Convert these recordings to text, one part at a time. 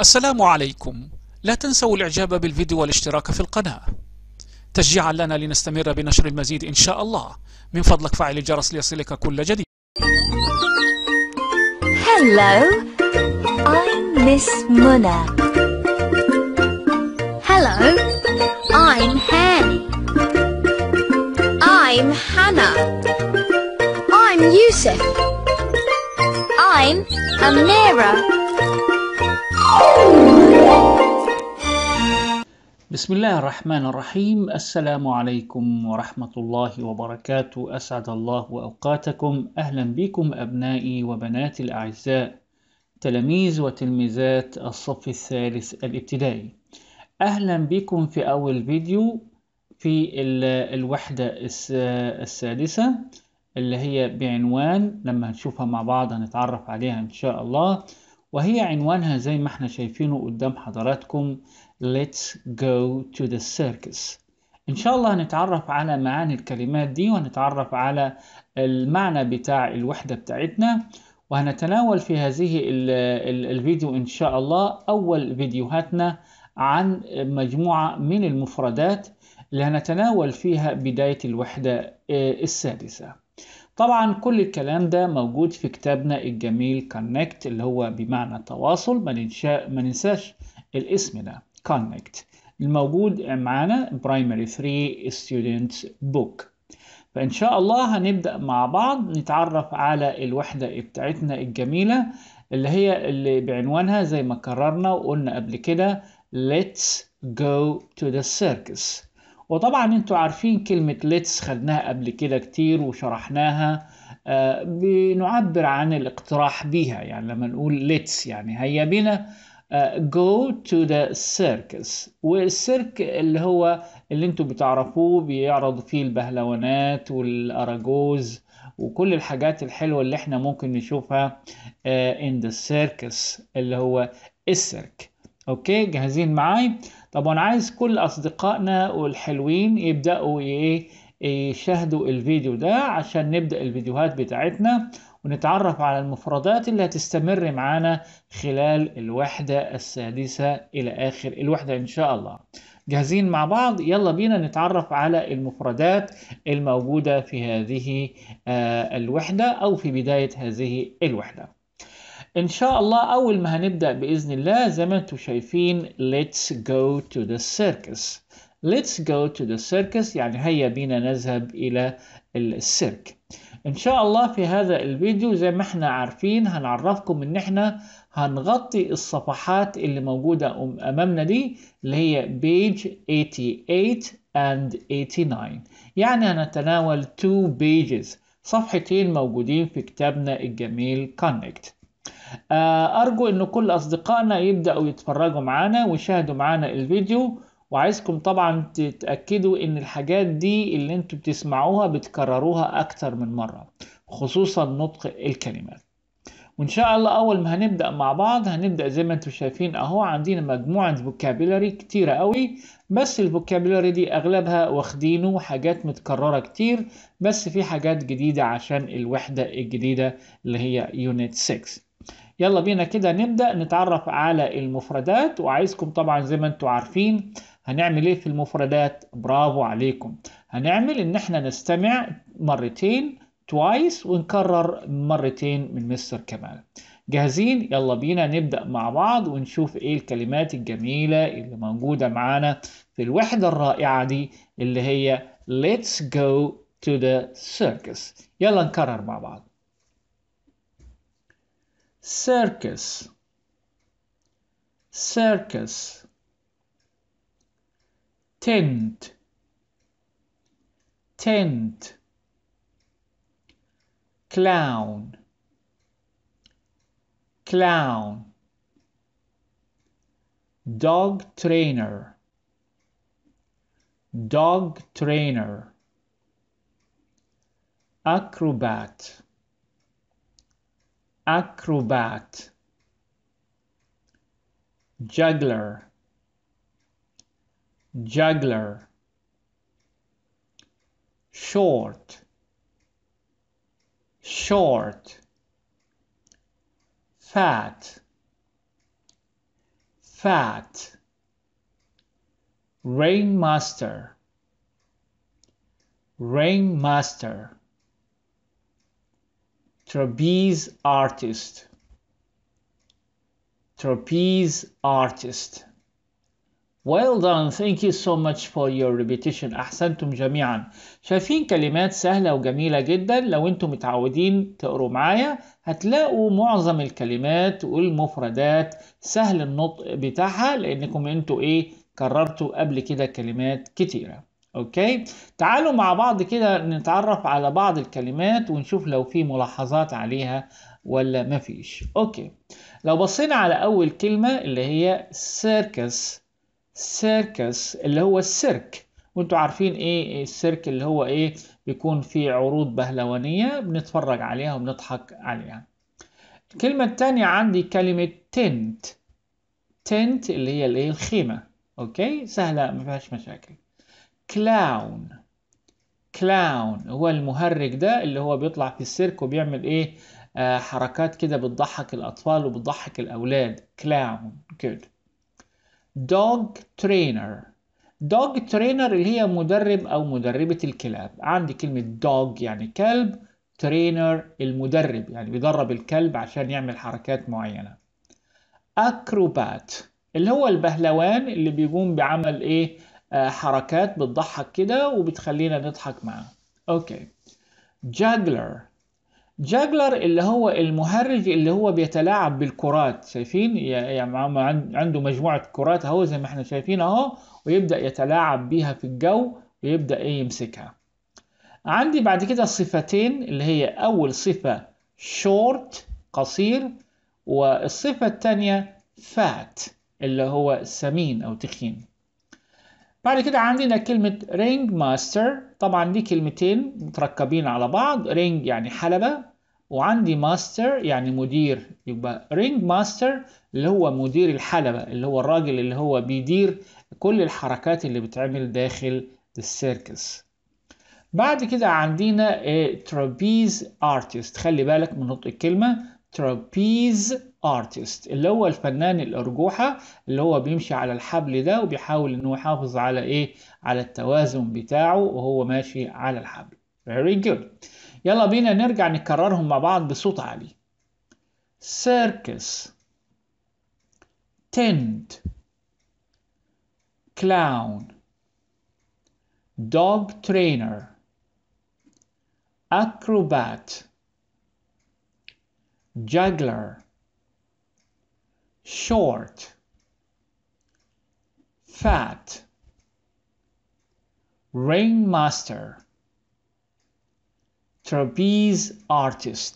السلام عليكم لا تنسوا الاعجاب بالفيديو والاشتراك في القناة تشجيعا لنا لنستمر بنشر المزيد إن شاء الله من فضلك فعل الجرس ليصلك كل جديد Hello, I'm Miss Muna. Hello, I'm Hanny. I'm Hannah. I'm Yusuf. I'm Amira. Oh. بسم الله الرحمن الرحيم السلام عليكم ورحمة الله وبركاته أسعد الله أوقاتكم أهلا بكم أبنائي وبناتي الأعزاء تلاميذ وتلميذات الصف الثالث الابتدائي أهلا بكم في أول فيديو في الوحدة السادسة اللي هي بعنوان لما هنشوفها مع بعض هنتعرف عليها إن شاء الله وهي عنوانها زي ما احنا شايفينه قدام حضراتكم let's go to the circus إن شاء الله هنتعرف على معاني الكلمات دي وهنتعرف على المعنى بتاع الوحدة بتاعتنا وهنتناول في هذه الفيديو إن شاء الله أول فيديوهاتنا عن مجموعة من المفردات اللي هنتناول فيها بداية الوحدة آه، السادسة طبعا كل الكلام ده موجود في كتابنا الجميل كونكت اللي هو بمعنى تواصل ما ننساش الاسم ده كونكت الموجود معانا برايمري 3 ستودنت بوك فإن شاء الله هنبدأ مع بعض نتعرف على الوحدة بتاعتنا الجميلة اللي هي اللي بعنوانها زي ما كررنا وقلنا قبل كده let's go to the circus وطبعا انتوا عارفين كلمة let's خدناها قبل كده كتير وشرحناها آه بنعبر عن الاقتراح بيها يعني لما نقول let's يعني هيا بنا Uh, go to the circus والسيرك اللي هو اللي انتوا بتعرفوه بيعرضوا فيه البهلوانات والاراجوز وكل الحاجات الحلوة اللي احنا ممكن نشوفها uh, in the circus اللي هو السيرك اوكي جاهزين معاي طب انا عايز كل اصدقائنا والحلوين يبداوا ايه يشاهدوا الفيديو ده عشان نبدا الفيديوهات بتاعتنا ونتعرف على المفردات اللي هتستمر معانا خلال الوحدة السادسة إلى آخر الوحدة إن شاء الله جاهزين مع بعض يلا بينا نتعرف على المفردات الموجودة في هذه آه، الوحدة أو في بداية هذه الوحدة ان شاء الله اول ما هنبدا باذن الله زي ما انتم شايفين let's go to the circus let's go to the circus يعني هيا بينا نذهب الى السيرك ان شاء الله في هذا الفيديو زي ما احنا عارفين هنعرفكم ان احنا هنغطي الصفحات اللي موجودة امامنا دي اللي هي بيج 88 and 89 يعني هنتناول two pages صفحتين موجودين في كتابنا الجميل Connect آه، أرجو أن كل أصدقائنا يبدأوا يتفرجوا معنا ويشاهدوا معنا الفيديو وعايزكم طبعا تتأكدوا ان الحاجات دي اللي انتوا بتسمعوها بتكرروها اكتر من مرة خصوصا نطق الكلمات وان شاء الله اول ما هنبدأ مع بعض هنبدأ زي ما انتوا شايفين اهو عندنا مجموعة فوكابيلاري كتيرة قوي بس الفوكابيلاري دي اغلبها واخدينه حاجات متكررة كتير بس في حاجات جديدة عشان الوحدة الجديدة اللي هي يونت 6 يلا بينا كده نبدأ نتعرف على المفردات وعايزكم طبعا زي ما انتوا عارفين هنعمل ايه في المفردات برافو عليكم هنعمل ان احنا نستمع مرتين توايس ونكرر مرتين من مستر كمال جاهزين يلا بينا نبدأ مع بعض ونشوف ايه الكلمات الجميلة اللي موجودة معانا في الوحدة الرائعة دي اللي هي let's go to the circus يلا نكرر مع بعض circus circus tent tent clown clown dog trainer dog trainer acrobat acrobat juggler juggler short short fat fat rainmaster rainmaster trapeze artist trapeze artist Well done, thank you so much for your repetition. أحسنتم جميعا. شايفين كلمات سهلة وجميلة جدا لو انتم متعودين تقروا معايا هتلاقوا معظم الكلمات والمفردات سهل النطق بتاعها لأنكم أنتم ايه كررتوا قبل كده كلمات كتيرة. اوكي تعالوا مع بعض كده نتعرف على بعض الكلمات ونشوف لو في ملاحظات عليها ولا مفيش. اوكي لو بصينا على أول كلمة اللي هي سيركس سيركس اللي هو السيرك وانتوا عارفين ايه السيرك اللي هو ايه بيكون فيه عروض بهلوانية بنتفرج عليها وبنضحك عليها الكلمة التانية عندي كلمة تنت تنت اللي هي الايه الخيمة اوكي سهلة ما فيهاش مشاكل كلاون كلاون هو المهرج ده اللي هو بيطلع في السيرك وبيعمل ايه آه حركات كده بتضحك الاطفال وبتضحك الاولاد كلاون جود dog trainer dog trainer اللي هي مدرب أو مدربة الكلاب عندي كلمة dog يعني كلب trainer المدرب يعني بيدرب الكلب عشان يعمل حركات معينة acrobat اللي هو البهلوان اللي بيقوم بعمل ايه آه حركات بتضحك كده وبتخلينا نضحك معاه اوكي جاجلر جاجلر اللي هو المهرج اللي هو بيتلاعب بالكرات شايفين يعني عنده مجموعة كرات اهو زي ما احنا شايفين اهو ويبدأ يتلاعب بيها في الجو ويبدأ ايه يمسكها عندي بعد كده صفتين اللي هي أول صفة شورت قصير والصفة الثانية فات اللي هو سمين أو تخين بعد كده عندنا كلمة رينج ماستر طبعا دي كلمتين متركبين على بعض رينج يعني حلبة وعندي ماستر يعني مدير يبقى رينج ماستر اللي هو مدير الحلبة اللي هو الراجل اللي هو بيدير كل الحركات اللي بتعمل داخل السيركس بعد كده عندنا ترابيز ارتست خلي بالك من نطق الكلمة ترابيز ارتست اللي هو الفنان الارجوحة اللي هو بيمشي على الحبل ده وبيحاول انه يحافظ على ايه على التوازن بتاعه وهو ماشي على الحبل very good يلا بينا نرجع نكررهم مع بعض بصوت عالي circus tent clown dog trainer acrobat juggler short fat ringmaster trapeze artist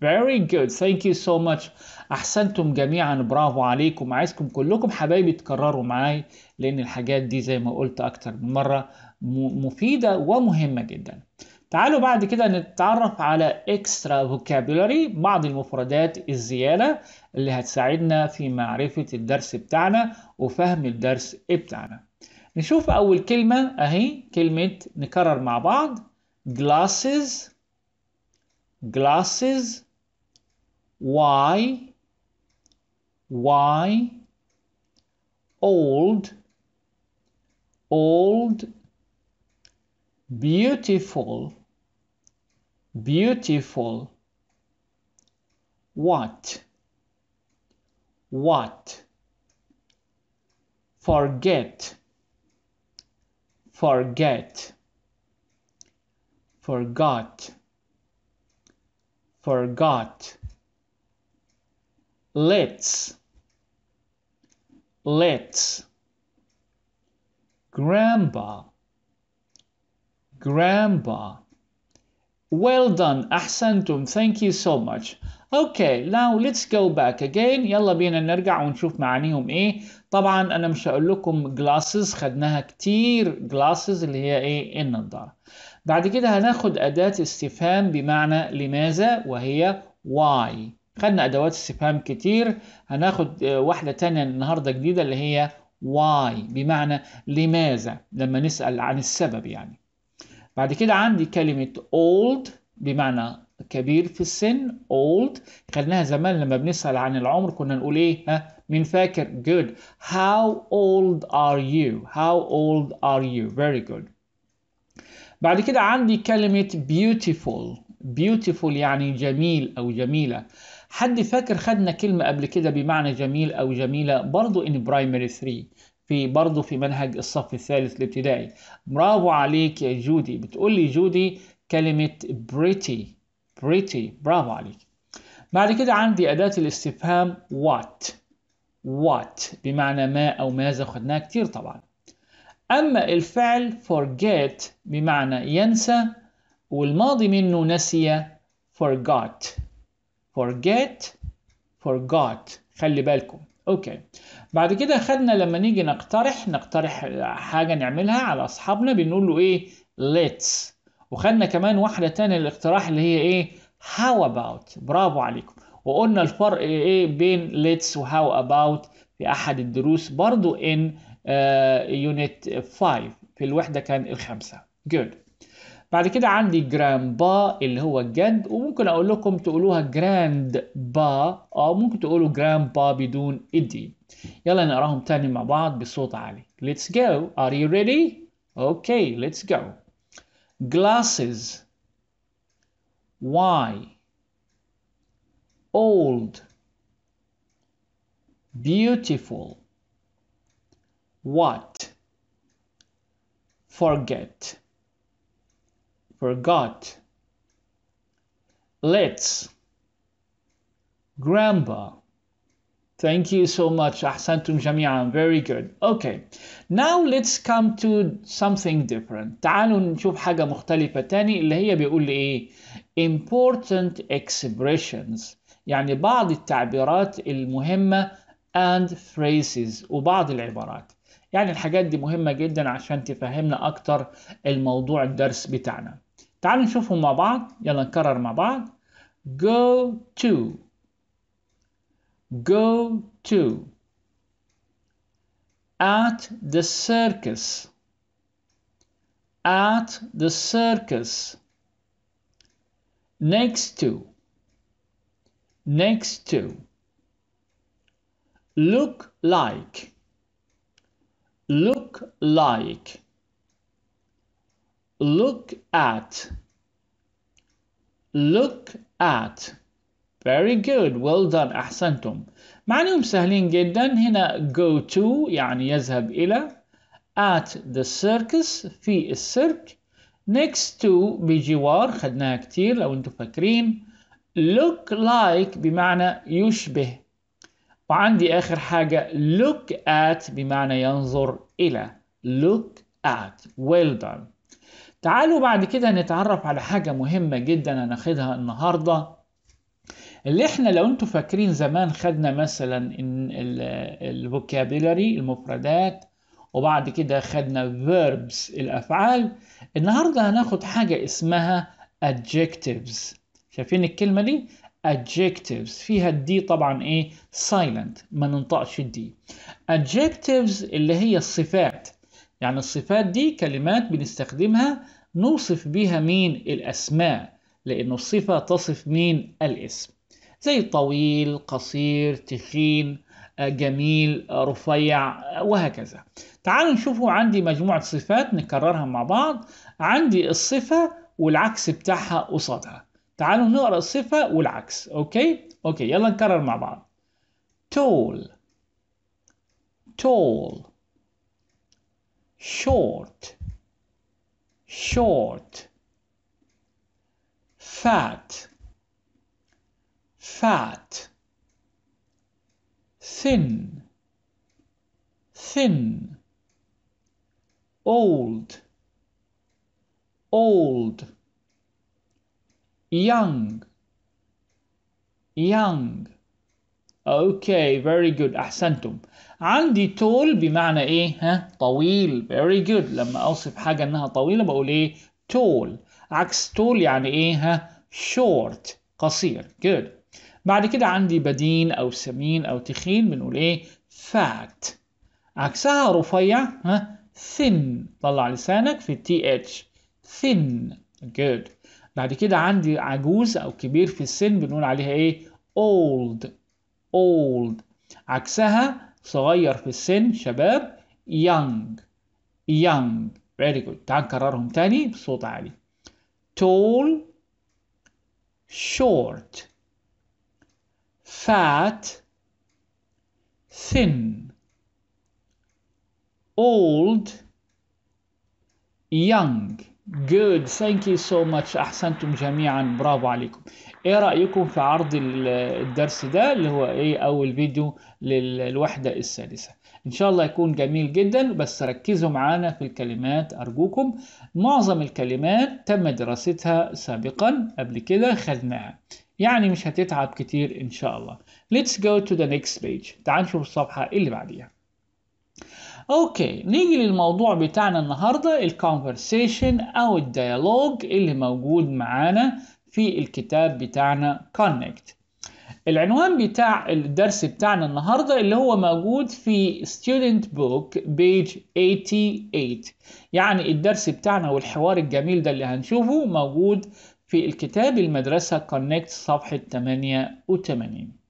very good thank you so much احسنتم جميعا برافو عليكم عايزكم كلكم حبايبي تكرروا معاي لان الحاجات دي زي ما قلت اكتر من مره مفيده ومهمه جدا تعالوا بعد كده نتعرف على اكسترا فوكابولاري بعض المفردات الزياده اللي هتساعدنا في معرفه الدرس بتاعنا وفهم الدرس بتاعنا نشوف اول كلمه اهي كلمه نكرر مع بعض glasses glasses why why old old beautiful beautiful what what forget forget forgot forgot let's let's grandpa grandpa well done أحسنتم thank you so much okay now let's go back again يلا بينا نرجع ونشوف معانيهم ايه طبعا انا مش هقول لكم glasses خدناها كتير glasses اللي هي ايه النظارة. بعد كده هناخد أداة استفهام بمعنى لماذا وهي why خدنا أدوات استفهام كتير هناخد آه، واحدة تانية النهاردة جديدة اللي هي why بمعنى لماذا لما نسأل عن السبب يعني بعد كده عندي كلمة old بمعنى كبير في السن old خدناها زمان لما بنسأل عن العمر كنا نقول ايه ها مين فاكر good how old are you how old are you very good بعد كده عندي كلمة beautiful beautiful يعني جميل أو جميلة حد فاكر خدنا كلمة قبل كده بمعنى جميل أو جميلة برضو in primary 3 في برضو في منهج الصف الثالث الابتدائي برافو عليك يا جودي بتقول لي جودي كلمة pretty pretty برافو عليك بعد كده عندي أداة الاستفهام what what بمعنى ما أو ماذا خدناها كتير طبعا أما الفعل forget بمعنى ينسى والماضي منه نسي forgot forget forgot خلي بالكم اوكي بعد كده خدنا لما نيجي نقترح نقترح حاجة نعملها على أصحابنا بنقول له إيه let's وخدنا كمان واحدة تانية الاقتراح اللي هي إيه how about برافو عليكم وقلنا الفرق إيه بين let's و how about في أحد الدروس برضو إن يونت آه، 5 في الوحده كان الخمسه جود بعد كده عندي جراند با اللي هو الجد وممكن اقول لكم تقولوها جراند با او ممكن تقولوا جراند با بدون ادي يلا نقراهم تاني مع بعض بصوت عالي let's go are you ready okay let's go glasses why old beautiful what forget forgot let's grandpa Thank you so much. Ahsantum jami'an. Very good. Okay. Now let's come to something different. تعالوا نشوف حاجة مختلفة تاني اللي هي بيقول لي Important expressions. يعني بعض التعبيرات المهمة and phrases وبعض العبارات. يعني الحاجات دي مهمة جدا عشان تفهمنا أكتر الموضوع الدرس بتاعنا تعالوا نشوفهم مع بعض يلا نكرر مع بعض go to go to at the circus at the circus next to next to look like look like look at look at very good well done أحسنتم معنيهم سهلين جدا هنا go to يعني يذهب إلى at the circus في السيرك next to بجوار خدناها كتير لو انتم فاكرين look like بمعنى يشبه وعندي آخر حاجة look at بمعنى ينظر إلى look at well done تعالوا بعد كده نتعرف على حاجة مهمة جدا هناخدها النهاردة اللي احنا لو انتوا فاكرين زمان خدنا مثلا الفوكابيلاري المفردات وبعد كده خدنا verbs الأفعال النهاردة هناخد حاجة اسمها adjectives شايفين الكلمة دي adjectives فيها الدي طبعا ايه silent ما ننطقش الدي adjectives اللي هي الصفات يعني الصفات دي كلمات بنستخدمها نوصف بها مين الأسماء لأنه الصفة تصف مين الاسم زي طويل قصير تخين آه، جميل آه، رفيع آه، وهكذا تعالوا نشوفوا عندي مجموعة صفات نكررها مع بعض عندي الصفة والعكس بتاعها قصادها تعالوا نقرا الصفه والعكس اوكي اوكي يلا نكرر مع بعض tall tall short short fat fat thin thin old old young young اوكي very good احسنتم عندي tall بمعنى ايه ها طويل very good لما اوصف حاجه انها طويله بقول ايه tall عكس tall يعني ايه ها short قصير good بعد كده عندي بدين او سمين او تخين بنقول ايه fat عكسها رفيع ها thin طلع لسانك في th thin good بعد كده عندي عجوز أو كبير في السن بنقول عليها إيه old old عكسها صغير في السن شباب young young very good تعال نكررهم تاني بصوت عالي tall short fat thin old young Good, thank you so much. أحسنتم جميعا، برافو عليكم. إيه رأيكم في عرض الدرس ده اللي هو إيه أول فيديو للوحدة الثالثة؟ إن شاء الله يكون جميل جدا بس ركزوا معانا في الكلمات أرجوكم. معظم الكلمات تم دراستها سابقا قبل كده خدناها. يعني مش هتتعب كتير إن شاء الله. Let's go to the next page. تعال نشوف الصفحة اللي بعديها. اوكي نيجي للموضوع بتاعنا النهارده الكونفرسيشن او الديالوج اللي موجود معانا في الكتاب بتاعنا كونكت العنوان بتاع الدرس بتاعنا النهارده اللي هو موجود في student book page 88 يعني الدرس بتاعنا والحوار الجميل ده اللي هنشوفه موجود في الكتاب المدرسة كونكت صفحة 88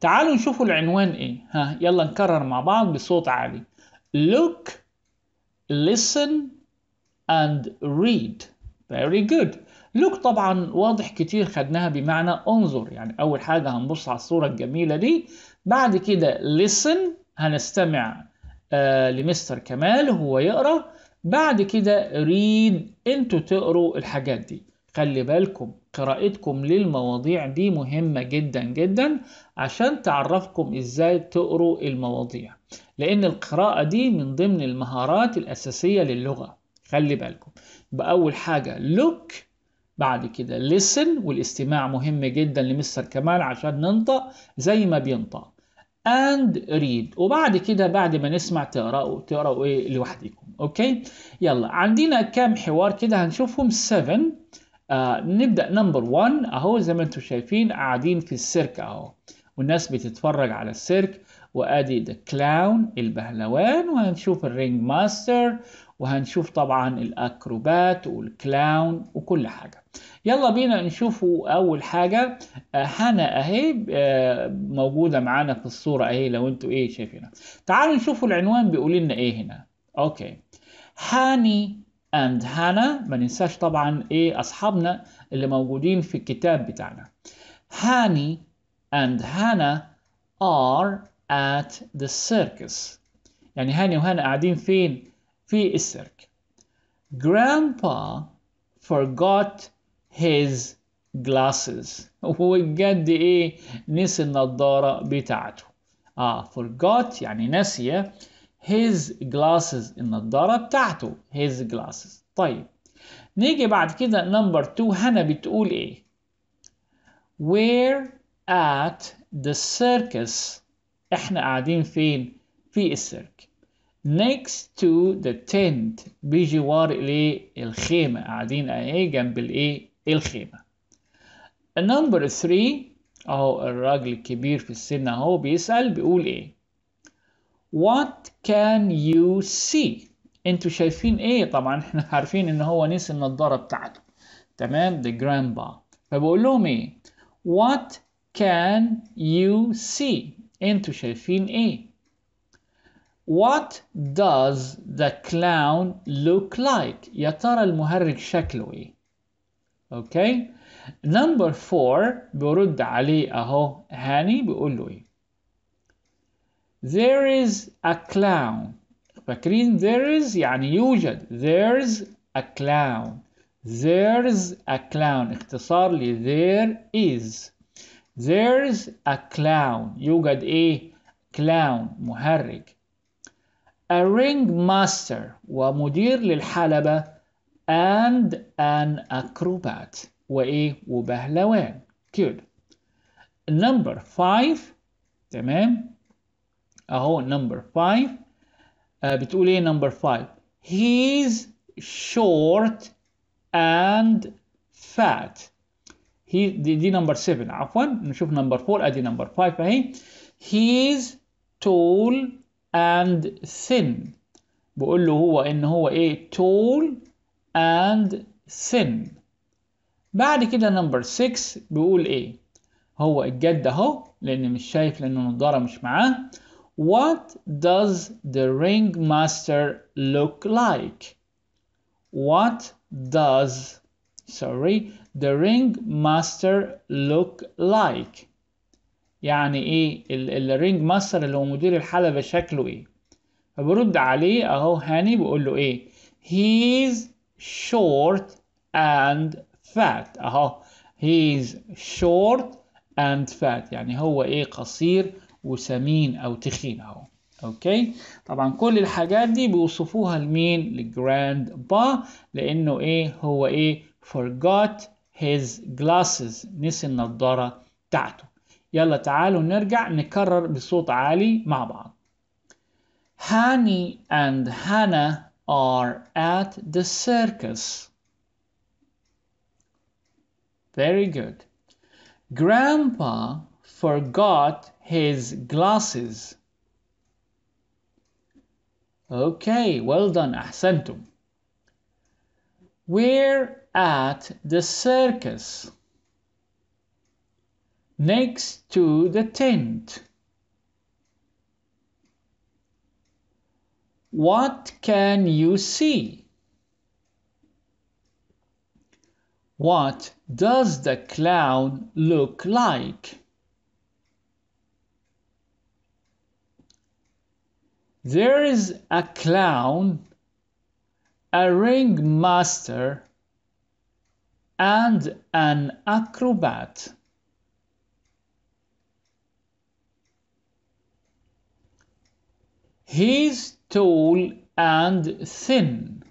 تعالوا نشوفوا العنوان ايه ها يلا نكرر مع بعض بصوت عالي look listen and read very good look طبعا واضح كتير خدناها بمعنى انظر يعني اول حاجة هنبص على الصورة الجميلة دي بعد كده listen هنستمع آه لمستر كمال هو يقرأ بعد كده read انتوا تقروا الحاجات دي خلي بالكم قراءتكم للمواضيع دي مهمة جدا جدا عشان تعرفكم ازاي تقروا المواضيع لان القراءة دي من ضمن المهارات الاساسية للغة خلي بالكم بأول حاجة look بعد كده listen والاستماع مهم جدا لمستر كمال عشان ننطق زي ما بينطق and read وبعد كده بعد ما نسمع تقرأوا تقرأوا ايه لوحدكم اوكي يلا عندنا كام حوار كده هنشوفهم 7 آه نبدأ نمبر 1 اهو زي ما انتم شايفين قاعدين في السيرك اهو والناس بتتفرج على السيرك وادي ذا كلاون البهلوان وهنشوف الرينج ماستر وهنشوف طبعا الاكروبات والكلاون وكل حاجه يلا بينا نشوفوا اول حاجه آه، هنا اهي آه، موجوده معانا في الصوره اهي لو انتوا ايه شايفينها تعالوا نشوفوا العنوان بيقول لنا ايه هنا اوكي هاني and Hannah ما ننساش طبعا ايه اصحابنا اللي موجودين في الكتاب بتاعنا هاني and Hannah are at the circus يعني هاني وهانا قاعدين فين في السيرك grandpa forgot his glasses الجد ايه نسي النضاره بتاعته اه forgot يعني نسي his glasses النضارة بتاعته his glasses طيب نيجي بعد كده number two هنا بتقول ايه where at the circus احنا قاعدين فين في السيرك next to the tent بجوار الايه الخيمة قاعدين ايه جنب الايه الخيمة number three اهو الراجل الكبير في السن اهو بيسأل بيقول ايه what can you see انتوا شايفين ايه طبعا احنا عارفين ان هو نسي النضاره بتاعته تمام the grandpa فبقول لهم ايه what can you see انتوا شايفين ايه what does the clown look like يا ترى المهرج شكله ايه اوكي okay. number 4 بيرد عليه اهو هاني بيقول له ايه there is a clown فاكرين there is يعني يوجد there's a clown there's a clown اختصار ل there is there's a clown يوجد ايه clown محرك a ring master ومدير للحلبة and an acrobat وإيه وبهلوان good number five تمام اهو نمبر 5 آه، بتقول ايه نمبر 5 he's short and fat هي دي, دي نمبر 7 عفوا نشوف نمبر 4 ادي نمبر 5 اهي he's tall and thin بقول له هو ان هو ايه tall and thin بعد كده نمبر 6 بيقول ايه هو الجد اهو لان مش شايف لان النضاره مش معاه What does the ringmaster look like? What does, sorry, the ringmaster look like? يعني ايه الرينج ماستر اللي هو مدير الحلبة شكله ايه فبرد عليه اهو هاني بيقول له ايه he's short and fat اهو he's short and fat يعني هو ايه قصير وسمين او تخين اهو اوكي طبعا كل الحاجات دي بيوصفوها لمين لجراند با لانه ايه هو ايه forgot his glasses نسي النظاره بتاعته يلا تعالوا نرجع نكرر بصوت عالي مع بعض هاني and Hannah are at the circus very good grandpa forgot his glasses. Okay, well done, Ahsentum. we We're at the circus. Next to the tent. What can you see? What does the clown look like? There is a clown, a ringmaster, and an acrobat. He's tall and thin.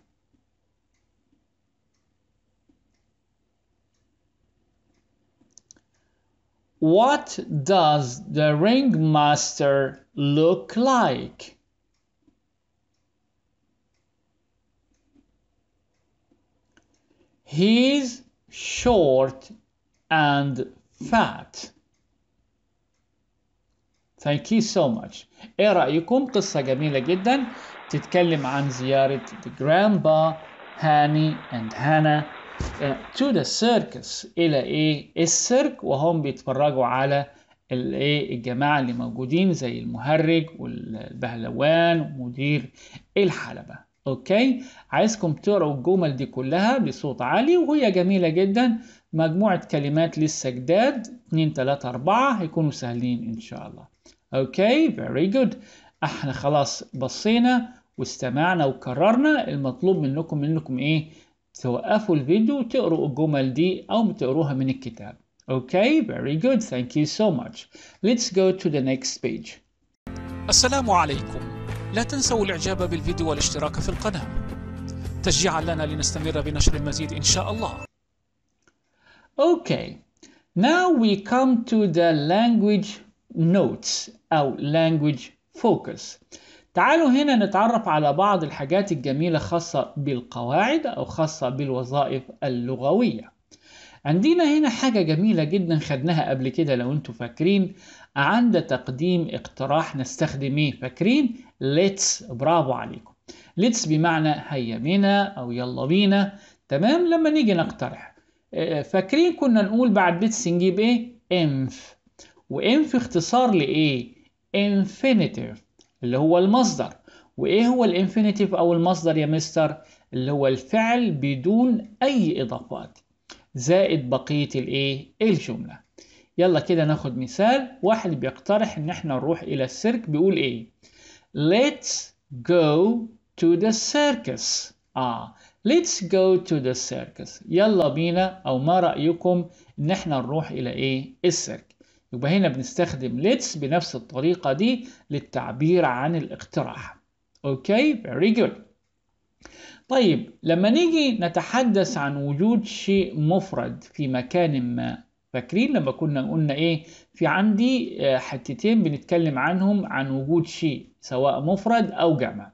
What does the ringmaster look like? He's short and fat. Thank you so much. ايه رأيكم؟ قصة جميلة جدا تتكلم عن زيارة the grandpa هاني and Hannah uh, to the circus إلى إيه؟ السيرك وهم بيتفرجوا على الايه الجماعه اللي موجودين زي المهرج والبهلوان ومدير الحلبه اوكي عايزكم تقرأوا الجمل دي كلها بصوت عالي وهي جميلة جدا مجموعة كلمات للسجداد 2 3 4 هيكونوا سهلين ان شاء الله اوكي فيري جود احنا خلاص بصينا واستمعنا وكررنا المطلوب منكم انكم ايه توقفوا الفيديو وتقروا الجمل دي او بتقروها من الكتاب اوكي فيري جود ثانك يو سو ماتش ليتس جو تو ذا نيكست بيج السلام عليكم لا تنسوا الاعجاب بالفيديو والاشتراك في القناة تشجيعا لنا لنستمر بنشر المزيد إن شاء الله Okay, now we come to the language notes أو language focus تعالوا هنا نتعرف على بعض الحاجات الجميلة خاصة بالقواعد أو خاصة بالوظائف اللغوية عندنا هنا حاجة جميلة جدا خدناها قبل كده لو انتوا فاكرين عند تقديم اقتراح نستخدمه فاكرين let's برافو عليكم let's بمعنى هيا بنا أو يلا بينا تمام لما نيجي نقترح آه، آه، فاكرين كنا نقول بعد بيتس نجيب ايه انف وانف اختصار لايه infinitive اللي هو المصدر وايه هو الانفينيتيف او المصدر يا مستر اللي هو الفعل بدون اي اضافات زائد بقيه الايه الجمله يلا كده ناخد مثال واحد بيقترح ان احنا نروح الى السيرك بيقول ايه let's go to the circus اه let's go to the circus يلا بينا او ما رأيكم ان احنا نروح الى ايه السيرك يبقى هنا بنستخدم let's بنفس الطريقة دي للتعبير عن الاقتراح اوكي very good طيب لما نيجي نتحدث عن وجود شيء مفرد في مكان ما فاكرين لما كنا قلنا ايه في عندي آه، حتتين بنتكلم عنهم عن وجود شيء سواء مفرد او جمع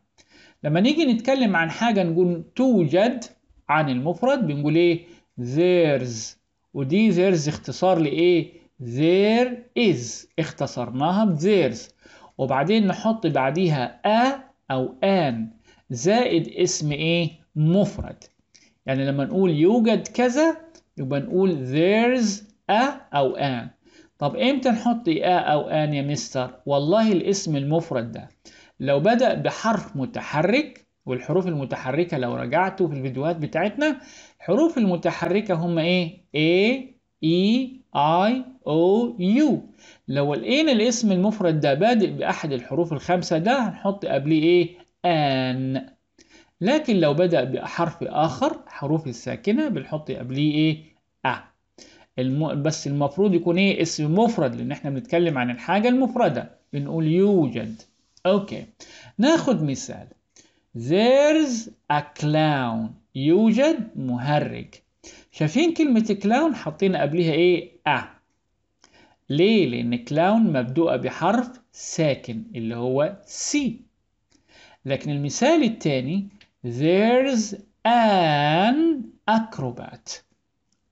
لما نيجي نتكلم عن حاجة نقول توجد عن المفرد بنقول ايه theirs ودي theirs اختصار لإيه there is اختصرناها بtheirs وبعدين نحط بعديها a أو an زائد اسم ايه مفرد يعني لما نقول يوجد كذا يبقى نقول theirs أ أو آن طب إمتى نحط أ أو آن يا مستر؟ والله الاسم المفرد ده لو بدأ بحرف متحرك والحروف المتحركة لو رجعتوا في الفيديوهات بتاعتنا الحروف المتحركة هم إيه؟ A E I O U لو لقينا الاسم المفرد ده بادئ بأحد الحروف الخمسة ده هنحط قبليه إيه؟ آن لكن لو بدأ بحرف آخر حروف الساكنة بنحط قبليه إيه؟ أ الم... بس المفروض يكون ايه اسم مفرد لان احنا بنتكلم عن الحاجه المفرده بنقول يوجد اوكي ناخد مثال there's a clown يوجد مهرج شايفين كلمة كلاون حاطين قبلها ايه أ ليه؟ لأن كلاون مبدوءة بحرف ساكن اللي هو سي لكن المثال الثاني there's an acrobat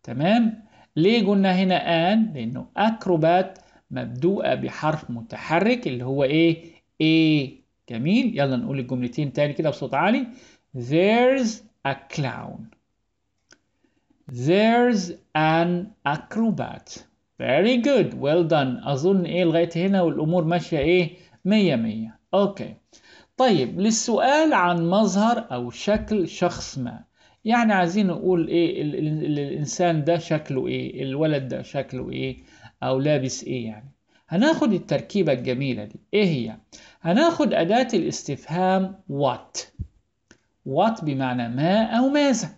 تمام ليه قلنا هنا آن؟ لأنه أكروبات مبدوءة بحرف متحرك اللي هو إيه؟ إيه جميل يلا نقول الجملتين تاني كده بصوت عالي There's a clown There's an acrobat Very good well done أظن إيه لغاية هنا والأمور ماشية إيه؟ مية مية أوكي طيب للسؤال عن مظهر أو شكل شخص ما يعني عايزين نقول ايه ال ال الانسان ده شكله ايه الولد ده شكله ايه او لابس ايه يعني هناخد التركيبة الجميلة دي ايه هي هناخد أداة الاستفهام what what بمعنى ما أو ماذا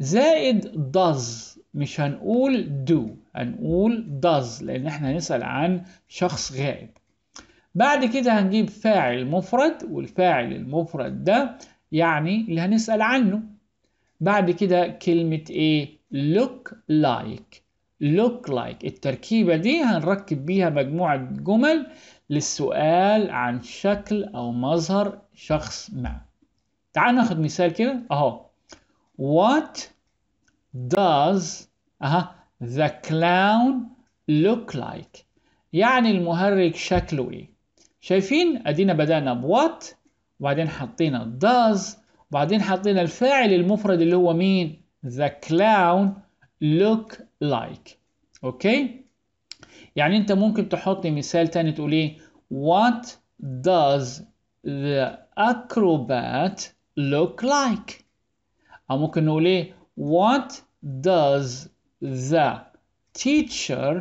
زائد does مش هنقول do هنقول does لأن احنا هنسأل عن شخص غائب بعد كده هنجيب فاعل مفرد والفاعل المفرد ده يعني اللي هنسأل عنه بعد كده كلمة ايه look like look like التركيبة دي هنركب بيها مجموعة جمل للسؤال عن شكل أو مظهر شخص ما تعال ناخد مثال كده أهو What does أها the clown look like يعني المهرج شكله إيه شايفين أدينا بدأنا بوات وبعدين حطينا does بعدين حطينا الفاعل المفرد اللي هو مين the clown look like اوكي يعني انت ممكن تحط مثال تاني تقول ايه what does the acrobat look like او ممكن نقول ايه what does the teacher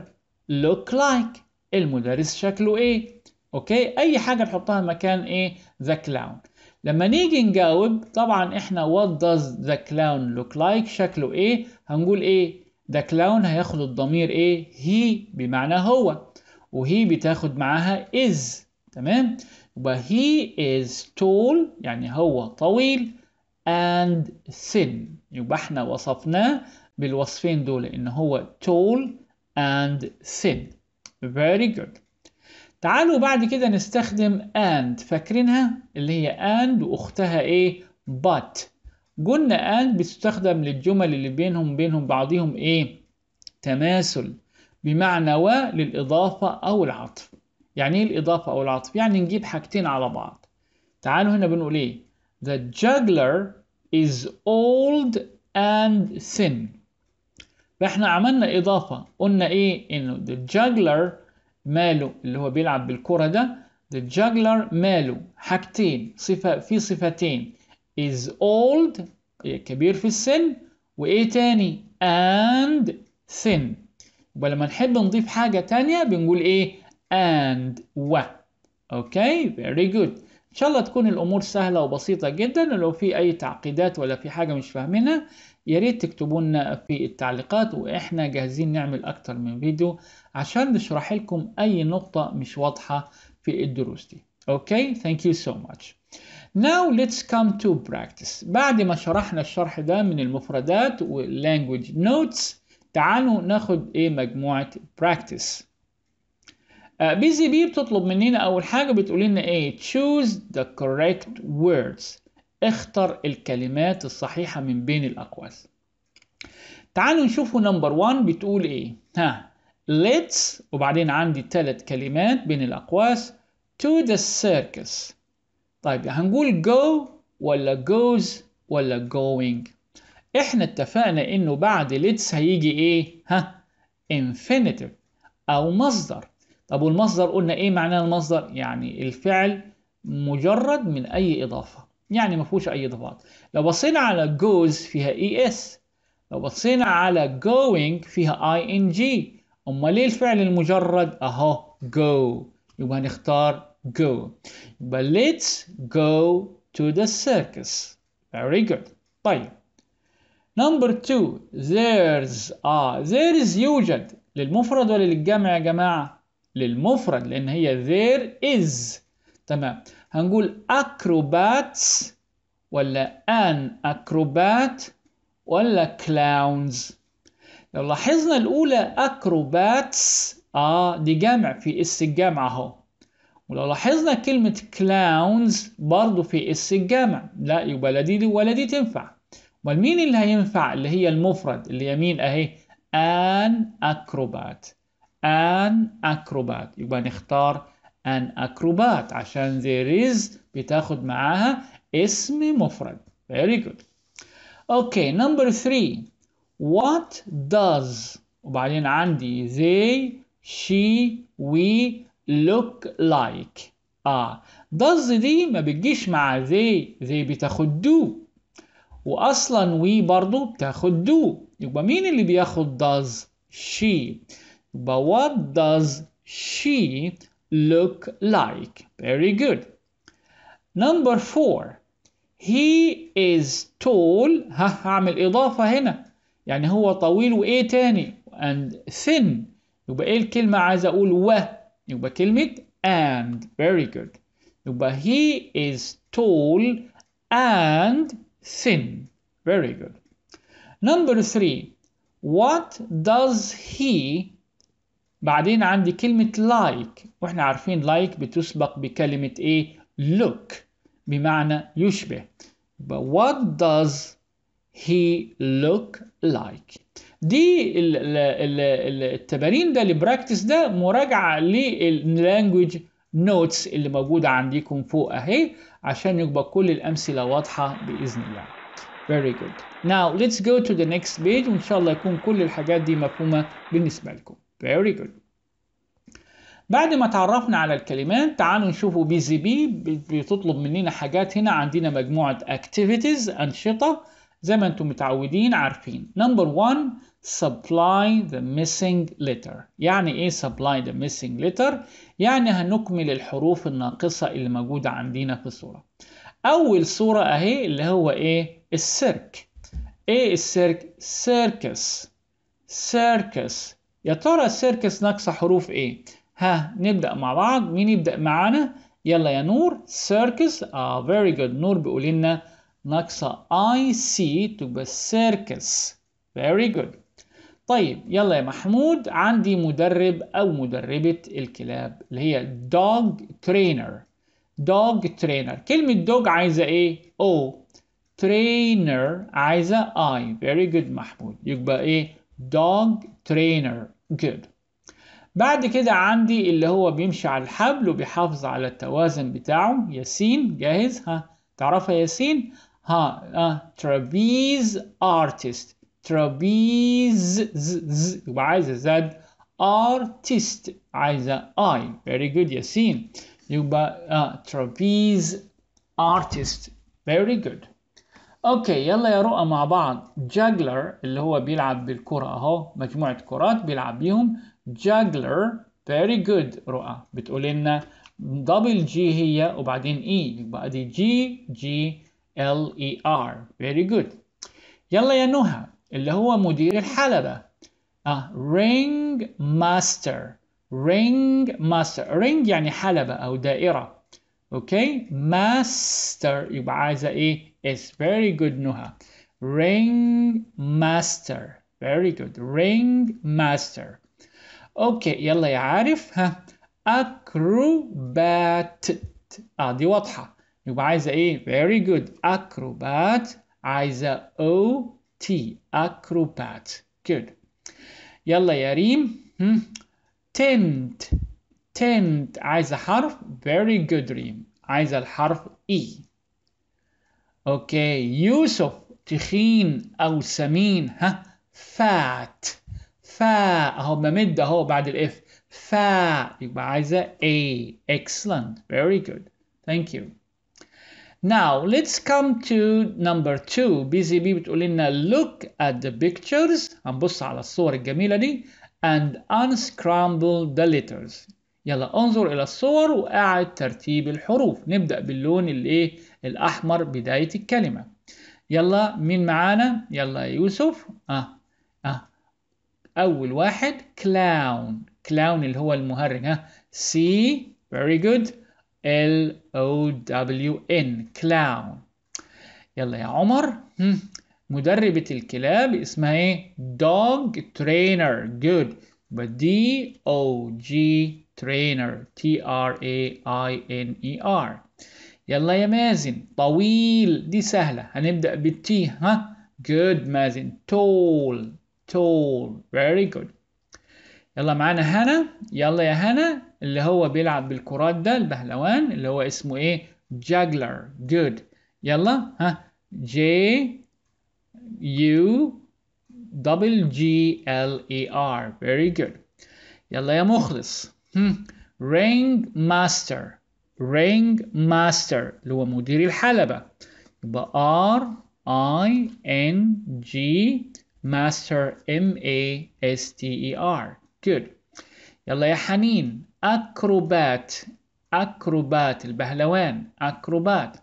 look like المدرس شكله ايه اوكي اي حاجه نحطها مكان ايه the clown لما نيجي نجاوب طبعا احنا what does the clown look like شكله ايه هنقول ايه the clown هياخد الضمير ايه he بمعنى هو وهي بتاخد معاها is تمام يبقى he is tall يعني هو طويل and thin يبقى احنا وصفناه بالوصفين دول ان هو tall and thin very good تعالوا بعد كده نستخدم and فاكرينها اللي هي and واختها ايه but قلنا and بتستخدم للجمل اللي بينهم بينهم بعضهم ايه تماثل بمعنى و للإضافة أو العطف يعني ايه الإضافة أو العطف؟ يعني نجيب حاجتين على بعض تعالوا هنا بنقول ايه The juggler is old and thin فاحنا عملنا إضافة قلنا ايه انه the juggler ماله اللي هو بيلعب بالكرة ده the juggler ماله حاجتين صفة في صفتين is old إيه، كبير في السن وايه تاني and thin يبقى لما نحب نضيف حاجة تانية بنقول ايه and و اوكي very good ان شاء الله تكون الامور سهلة وبسيطة جدا لو في اي تعقيدات ولا في حاجة مش فاهمينها يا ريت تكتبوا لنا في التعليقات واحنا جاهزين نعمل اكتر من فيديو عشان نشرح لكم أي نقطة مش واضحة في الدروس دي okay thank you so much now let's come to practice بعد ما شرحنا الشرح ده من المفردات والlanguage notes تعالوا ناخد ايه مجموعة practice بي زي بي بتطلب مننا اول حاجة بتقول لنا ايه choose the correct words اختر الكلمات الصحيحة من بين الاقوال تعالوا نشوفوا نمبر 1 بتقول ايه ها let's وبعدين عندي ثلاث كلمات بين الأقواس to the circus طيب هنقول go ولا goes ولا going احنا اتفقنا انه بعد let's هيجي ايه ها infinitive او مصدر طب والمصدر قلنا ايه معناه المصدر يعني الفعل مجرد من اي اضافة يعني ما فيهوش اي اضافات لو بصينا على goes فيها es لو بصينا على going فيها ing أما ليه الفعل المجرد اهو go يبقى هنختار go يبقى let's go to the circus very good طيب number two there's there there's يوجد للمفرد ولا للجمع يا جماعة للمفرد لأن هي there is تمام هنقول acrobats ولا an acrobat ولا clowns لو لاحظنا الأولى أكروباتس آه دي جمع في اس الجامعة أهو ولو لاحظنا كلمة كلاونز برضو في اس الجامع لا يبقى لا دي, ولا دي تنفع امال مين اللي هينفع اللي هي المفرد اللي هي مين اهي ان اكروبات ان اكروبات يبقى نختار ان اكروبات عشان there is بتاخد معاها اسم مفرد very good okay number three what does وبعدين عندي they she we look like اه does دي ما بتجيش مع they they بتاخد do واصلا we برضو بتاخد do يبقى مين اللي بياخد does she يبقى what does she look like very good number four he is tall ها هعمل اضافه هنا يعني هو طويل وايه تاني and thin يبقى ايه الكلمة عايز اقول و يبقى كلمة and very good يبقى he is tall and thin very good number three what does he بعدين عندي كلمة like واحنا عارفين like بتسبق بكلمة ايه look بمعنى يشبه but what does he look like دي التمارين ده البراكتس ده مراجعه لللانجوج نوتس اللي موجوده عندكم فوق اهي عشان يبقى كل الامثله واضحه باذن الله very good now let's go to the next page وان شاء الله يكون كل الحاجات دي مفهومه بالنسبه لكم very good بعد ما تعرفنا على الكلمات تعالوا نشوفوا بي زي بي بتطلب مننا حاجات هنا عندنا مجموعه activities انشطه زي ما انتم متعودين عارفين نمبر 1 supply the missing letter يعني ايه supply the missing letter يعني هنكمل الحروف الناقصة اللي موجودة عندنا في الصورة اول صورة اهي اللي هو ايه السيرك ايه السيرك سيركس سيركس يا ترى سيركس ناقصة حروف ايه ها نبدأ مع بعض مين يبدأ معانا يلا يا نور سيركس اه فيري جود نور بيقول لنا ناقصة I سي تبقى سيركس very good طيب يلا يا محمود عندي مدرب او مدربة الكلاب اللي هي dog trainer dog trainer كلمة dog عايزة ايه؟ او trainer عايزة I very good محمود يبقى ايه؟ dog trainer good بعد كده عندي اللي هو بيمشي على الحبل وبيحافظ على التوازن بتاعه ياسين جاهز ها تعرفها ياسين ها اه ترابيز ارتست ترابيز ز ز يبقى عايزه زد ارتست عايزه اي very good ياسين يبقى اه ترابيز ارتست very good اوكي يلا يا رؤى مع بعض جاجلر اللي هو بيلعب بالكرة اهو مجموعة كرات بيلعب بيهم جاجلر very good رؤى بتقول لنا دبل جي هي وبعدين اي e. يبقى دي جي جي L E R very good يلا يا نهى اللي هو مدير الحلبة آه ring master ring master ring يعني حلبة أو دائرة أوكي master يبقى عايزة إيه is very good نهى ring master very good ring master okay. يلا يا عارف ها acrobat اه دي واضحه يبقى عايزة إيه very good acrobat عايزة O T acrobat good يلا يا ريم tent tent عايزة حرف very good ريم عايزة الحرف E أوكي يوسف تخين أو سمين ها فات فا أهو ممد أهو بعد الإف فا يبقى عايزة A excellent very good thank you Now let's come to number two Busy زي بي بتقول لنا look at the pictures هنبص على الصور الجميلة دي and unscramble the letters يلا انظر إلى الصور وأعد ترتيب الحروف نبدأ باللون إيه؟ الأحمر بداية الكلمة يلا مين معانا يلا يوسف آه آه أول واحد clown clown اللي هو المهرج ها C very good L O W N clown يلا يا عمر مدربة الكلاب اسمها ايه dog trainer good يبقى D O G trainer T R A I N E R يلا يا مازن طويل دي سهلة هنبدأ بالتي ها good مازن tall tall very good يلا معانا هنا يلا يا هنا اللي هو بيلعب بالكرات ده البهلوان اللي هو اسمه ايه جاجلر جود يلا ها جي يو دبل جي ال اي ار فيري جود يلا يا مخلص رينج ماستر رينج ماستر اللي هو مدير الحلبة يبقى ار اي ان جي ماستر ام اي اس تي اي ار جود يلا يا حنين أكروبات أكروبات البهلوان أكروبات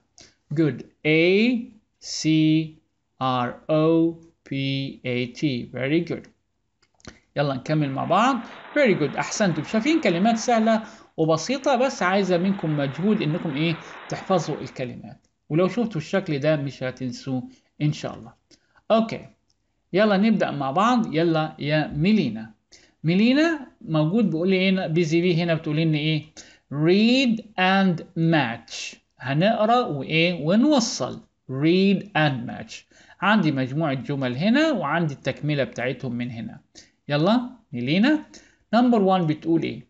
good A C R O P A T very good يلا نكمل مع بعض very good أحسنتم شايفين كلمات سهلة وبسيطة بس عايزة منكم مجهود إنكم إيه تحفظوا الكلمات ولو شفتوا الشكل ده مش هتنسوه إن شاء الله أوكي يلا نبدأ مع بعض يلا يا ميلينا ميلينا موجود بيقول لي إيه، هنا بي زي بي هنا بتقول لنا ايه read and match هنقرا وايه ونوصل read and match عندي مجموعه جمل هنا وعندي التكمله بتاعتهم من هنا يلا ميلينا نمبر 1 بتقول ايه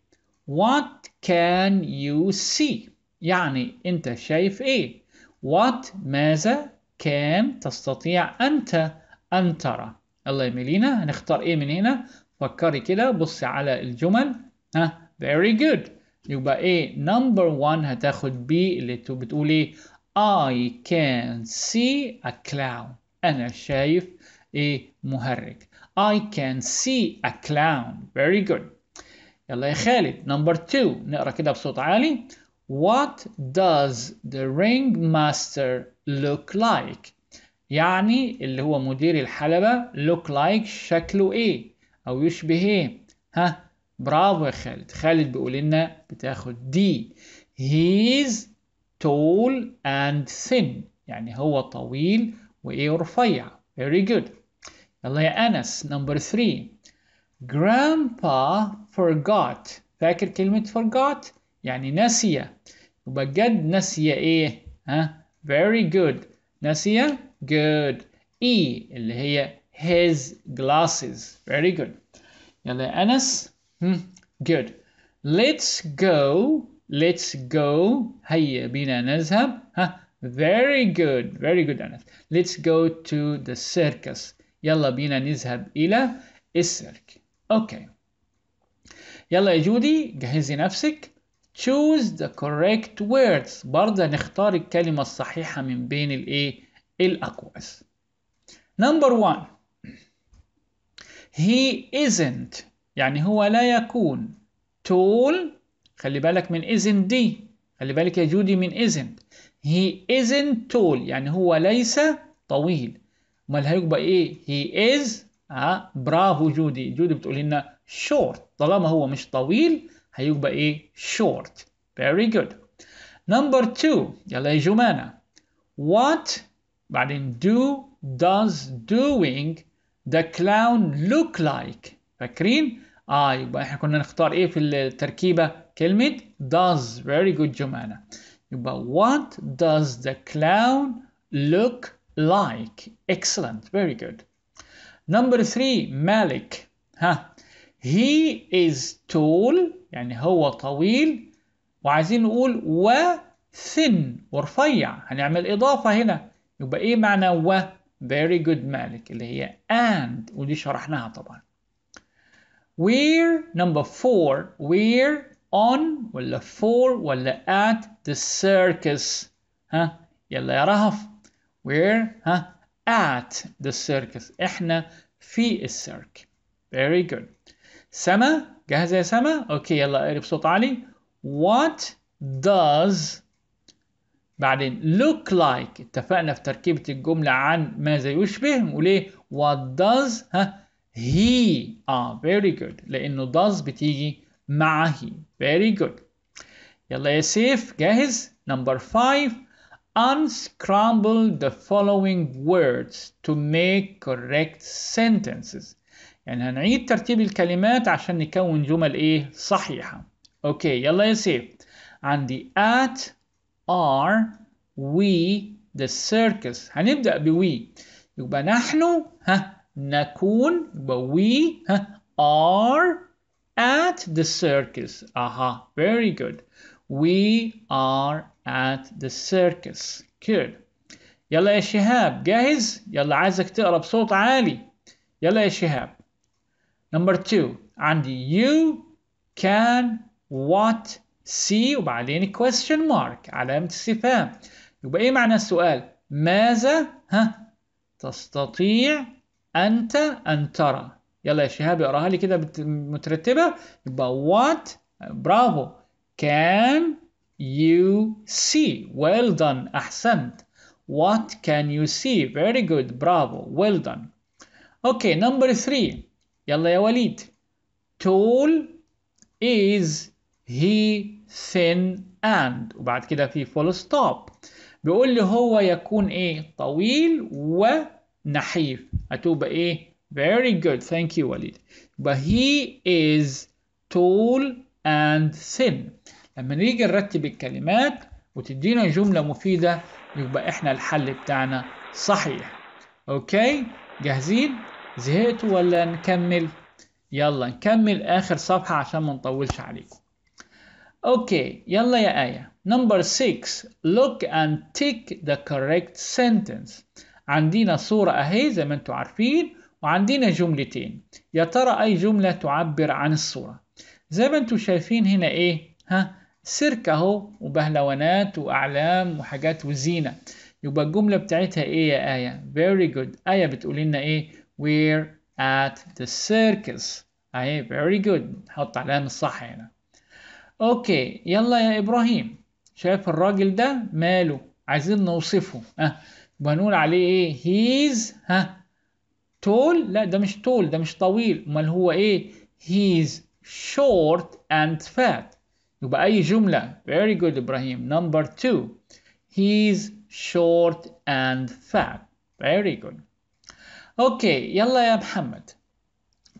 what can you see يعني انت شايف ايه what ماذا كان تستطيع انت ان ترى يلا يا ميلينا هنختار ايه من هنا فكري كده بصي على الجمل ها very good يبقى ايه number one هتاخد B اللي بتقول ايه I can see a clown أنا شايف إيه مهرج I can see a clown very good يلا يا خالد number two نقرأ كده بصوت عالي What does the ring master look like يعني اللي هو مدير الحلبة look like شكله إيه أو يشبهه ها برافو يا خالد خالد بيقول لنا بتاخد دي he's tall and thin يعني هو طويل وإيه رفيع very good يلا يا أنس نمبر 3 جرامبا forgot فاكر كلمة forgot يعني نسي وبجد نسي إيه ها very good نسي good E اللي هي his glasses very good يلا أنس good let's go let's go هيا بنا نذهب ها very good very good أنس let's go to the circus يلا بينا نذهب إلى السيرك Okay. يلا يا جودي جهزي نفسك choose the correct words برضه نختار الكلمة الصحيحة من بين الإيه الأقواس number one he isn't يعني هو لا يكون tall خلي بالك من isn't دي خلي بالك يا جودي من isn't he isn't tall يعني هو ليس طويل امال هيبقى ايه he is آه برافو جودي جودي بتقول لنا short طالما هو مش طويل هيبقى ايه short very good number two يلا يا جمانة what بعدين do does doing the clown look like فاكرين؟ اه يبقى احنا كنا نختار ايه في التركيبة؟ كلمة does very good جمانة يبقى what does the clown look like excellent very good number three Malik ها he is tall يعني هو طويل وعايزين نقول و thin ورفيع هنعمل إضافة هنا يبقى ايه معنى و very good مالك اللي هي and ودي شرحناها طبعا we're number four we're on ولا for ولا at the circus ها يلا يا رهف we're ها at the circus احنا في السيرك very good سما جاهزة يا سما اوكي يلا اقرب صوت عالي what does بعدين look like اتفقنا في تركيبة الجملة عن ماذا يشبه نقول ايه what does ها he اه very good لأنه does بتيجي مع he very good يلا يا سيف جاهز number five unscramble the following words to make correct sentences يعني هنعيد ترتيب الكلمات عشان نكون جمل ايه صحيحة اوكي يلا يا سيف عندي at are we the circus هنبدأ ب we يبقى نحن ها نكون يبقى we ها are at the circus aha very good we are at the circus good يلا يا شهاب جاهز يلا عايزك تقرا بصوت عالي يلا يا شهاب number two عندي you can what سي وبعدين question mark علامة استفهام يبقى ايه معنى السؤال ماذا ها تستطيع أنت أن ترى يلا يا شهاب اقراها لي كده مترتبة يبقى what برافو can you see well done أحسنت What can you see? Very good. Bravo. Well done. Okay, number three. يلا يا وليد. Tall is he thin and وبعد كده في full stop بيقول لي هو يكون ايه طويل ونحيف هتبقى ايه very good thank you وليد but he is tall and thin لما نيجي نرتب الكلمات وتدينا جملة مفيدة يبقى احنا الحل بتاعنا صحيح اوكي جاهزين زهقتوا ولا نكمل يلا نكمل اخر صفحة عشان ما نطولش عليكم اوكي يلا يا آية. نمبر 6 look and tick the correct sentence. عندنا صورة أهي زي ما أنتم عارفين وعندنا جملتين. يا ترى أي جملة تعبر عن الصورة؟ زي ما أنتم شايفين هنا إيه؟ ها؟ سيرك أهو وبهلوانات وأعلام وحاجات وزينة. يبقى الجملة بتاعتها إيه يا آية؟ Very good. آية بتقول لنا إيه؟ We're at the circus. أهي very good. نحط علامة الصح هنا. اوكي يلا يا ابراهيم شايف الراجل ده ماله عايزين نوصفه ها بنقول عليه ايه هيز ها تول لا ده مش تول ده مش طويل امال هو ايه هيز شورت اند فات يبقى اي جمله very good ابراهيم number two he's short and fat very good اوكي يلا يا محمد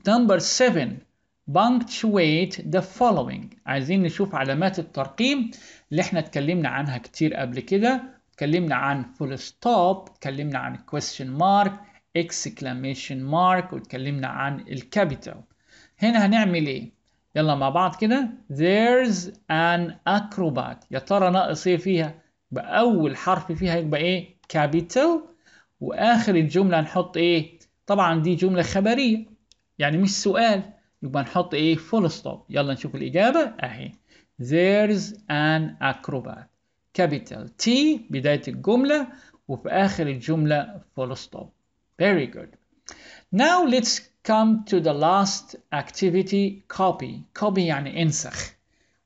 number seven punctuate the following عايزين نشوف علامات الترقيم اللي احنا اتكلمنا عنها كتير قبل كده اتكلمنا عن full stop اتكلمنا عن question mark exclamation mark واتكلمنا عن الكابيتال هنا هنعمل ايه يلا مع بعض كده there's an acrobat يا ترى ناقص ايه فيها باول حرف فيها يبقى ايه capital واخر الجمله نحط ايه طبعا دي جمله خبريه يعني مش سؤال يبقى نحط ايه فول ستوب يلا نشوف الاجابه اهي there's an acrobat capital T بدايه الجمله وفي اخر الجمله فول ستوب very good now let's come to the last activity copy copy يعني انسخ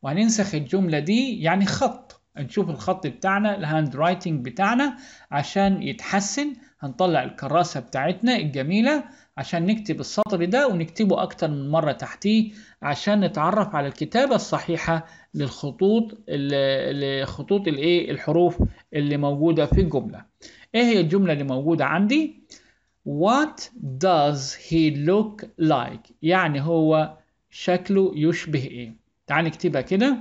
وهننسخ الجمله دي يعني خط نشوف الخط بتاعنا الهاند رايتنج بتاعنا عشان يتحسن هنطلع الكراسه بتاعتنا الجميله عشان نكتب السطر ده ونكتبه أكتر من مرة تحتيه عشان نتعرف على الكتابة الصحيحة للخطوط خطوط الايه الحروف اللي موجودة في الجملة ايه هي الجملة اللي موجودة عندي What does he look like يعني هو شكله يشبه ايه تعال نكتبها كده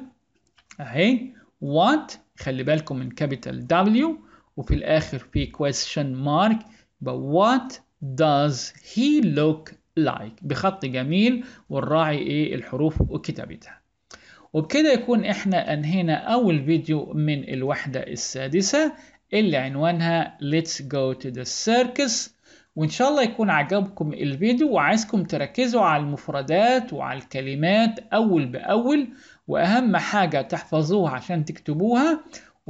اهي What خلي بالكم من كابيتال W وفي الاخر في question mark but what does he look like بخط جميل والراعي ايه الحروف وكتابتها وبكده يكون احنا انهينا اول فيديو من الوحدة السادسة اللي عنوانها let's go to the circus وان شاء الله يكون عجبكم الفيديو وعايزكم تركزوا على المفردات وعلى الكلمات اول باول واهم حاجة تحفظوها عشان تكتبوها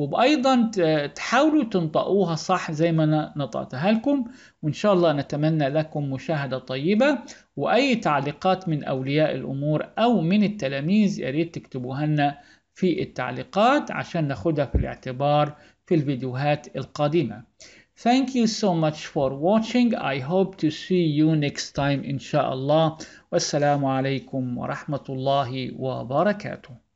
وايضا تحاولوا تنطقوها صح زي ما أنا نطقتها لكم وإن شاء الله نتمنى لكم مشاهدة طيبة وأي تعليقات من أولياء الأمور أو من التلاميذ يا ريت تكتبوها لنا في التعليقات عشان ناخدها في الاعتبار في الفيديوهات القادمة Thank you so much for watching. I hope to see you next time إن شاء الله. والسلام عليكم ورحمة الله وبركاته.